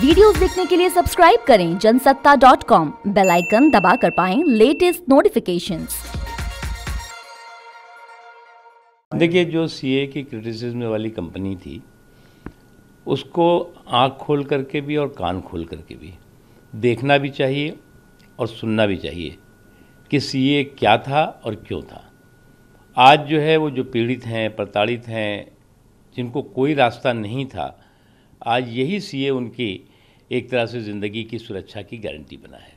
videos देखने के लिए सब्सक्राइब करें जनसत्ता डॉट कॉम बेलाइकन दबा कर पाए लेटेस्ट नोटिफिकेशन देखिए जो सीए की क्रिटिसिज्म वाली कंपनी थी उसको आँख खोल करके भी और कान खोल करके भी देखना भी चाहिए और सुनना भी चाहिए कि सीए क्या था और क्यों था आज जो है वो जो पीड़ित हैं प्रताड़ित हैं जिनको कोई रास्ता नहीं था आज यही सीए उनकी एक तरह से ज़िंदगी की सुरक्षा की गारंटी बना है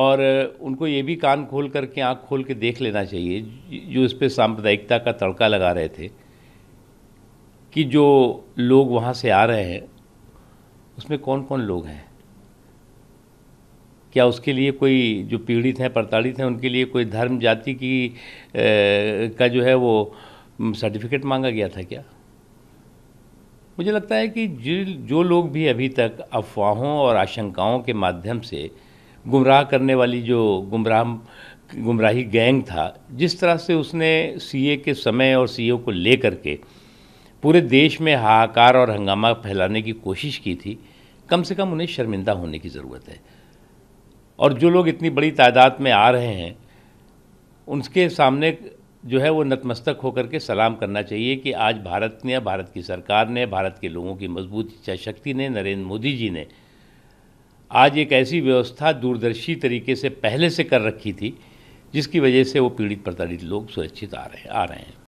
और उनको ये भी कान खोल करके आँख खोल के देख लेना चाहिए जो इस पर साम्प्रदायिकता का तड़का लगा रहे थे कि जो लोग वहाँ से आ रहे हैं उसमें कौन कौन लोग हैं क्या उसके लिए कोई जो पीड़ित हैं प्रताड़ित हैं उनके लिए कोई धर्म जाति की ए, का जो है वो सर्टिफिकेट मांगा गया था क्या मुझे लगता है कि जो लोग भी अभी तक अफवाहों और आशंकाओं के माध्यम से गुमराह करने वाली जो गुमराह गुमराही गैंग था जिस तरह से उसने सीए के समय और सीए को ले के पूरे देश में हाहाकार और हंगामा फैलाने की कोशिश की थी कम से कम उन्हें शर्मिंदा होने की ज़रूरत है और जो लोग इतनी बड़ी तादाद में आ रहे हैं उनके सामने जो है वो नतमस्तक होकर के सलाम करना चाहिए कि आज भारत ने भारत की सरकार ने भारत के लोगों की मजबूत इच्छा शक्ति ने नरेंद्र मोदी जी ने आज एक ऐसी व्यवस्था दूरदर्शी तरीके से पहले से कर रखी थी जिसकी वजह से वो पीड़ित प्रताड़ित लोग सुरक्षित आ रहे आ रहे हैं